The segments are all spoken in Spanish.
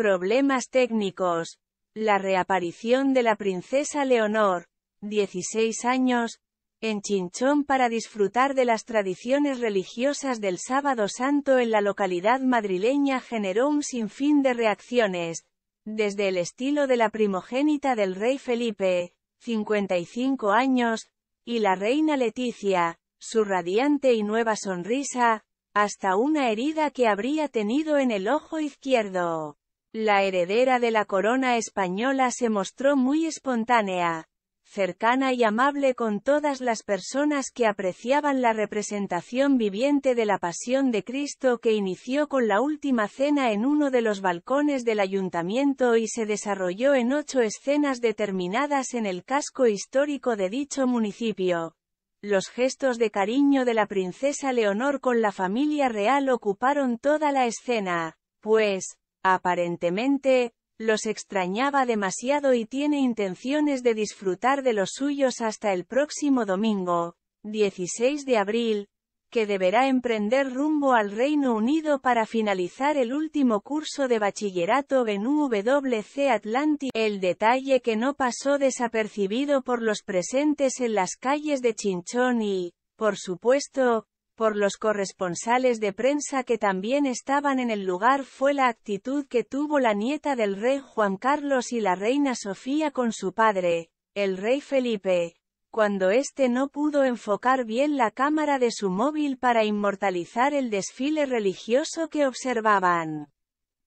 Problemas técnicos. La reaparición de la princesa Leonor, 16 años, en Chinchón para disfrutar de las tradiciones religiosas del Sábado Santo en la localidad madrileña generó un sinfín de reacciones, desde el estilo de la primogénita del rey Felipe, 55 años, y la reina Leticia, su radiante y nueva sonrisa, hasta una herida que habría tenido en el ojo izquierdo. La heredera de la corona española se mostró muy espontánea, cercana y amable con todas las personas que apreciaban la representación viviente de la pasión de Cristo que inició con la última cena en uno de los balcones del ayuntamiento y se desarrolló en ocho escenas determinadas en el casco histórico de dicho municipio. Los gestos de cariño de la princesa Leonor con la familia real ocuparon toda la escena, pues, Aparentemente, los extrañaba demasiado y tiene intenciones de disfrutar de los suyos hasta el próximo domingo, 16 de abril, que deberá emprender rumbo al Reino Unido para finalizar el último curso de bachillerato en UWC Atlantic. El detalle que no pasó desapercibido por los presentes en las calles de Chinchón y, por supuesto, por los corresponsales de prensa que también estaban en el lugar fue la actitud que tuvo la nieta del rey Juan Carlos y la reina Sofía con su padre, el rey Felipe, cuando éste no pudo enfocar bien la cámara de su móvil para inmortalizar el desfile religioso que observaban.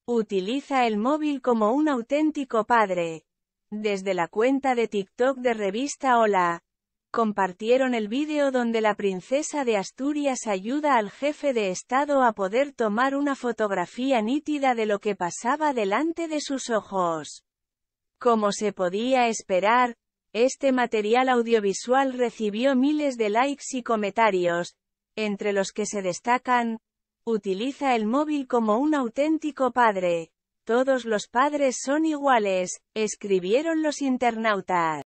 Utiliza el móvil como un auténtico padre. Desde la cuenta de TikTok de revista Hola, compartieron el vídeo donde la princesa de Asturias ayuda al jefe de Estado a poder tomar una fotografía nítida de lo que pasaba delante de sus ojos. Como se podía esperar, este material audiovisual recibió miles de likes y comentarios, entre los que se destacan, utiliza el móvil como un auténtico padre. Todos los padres son iguales, escribieron los internautas.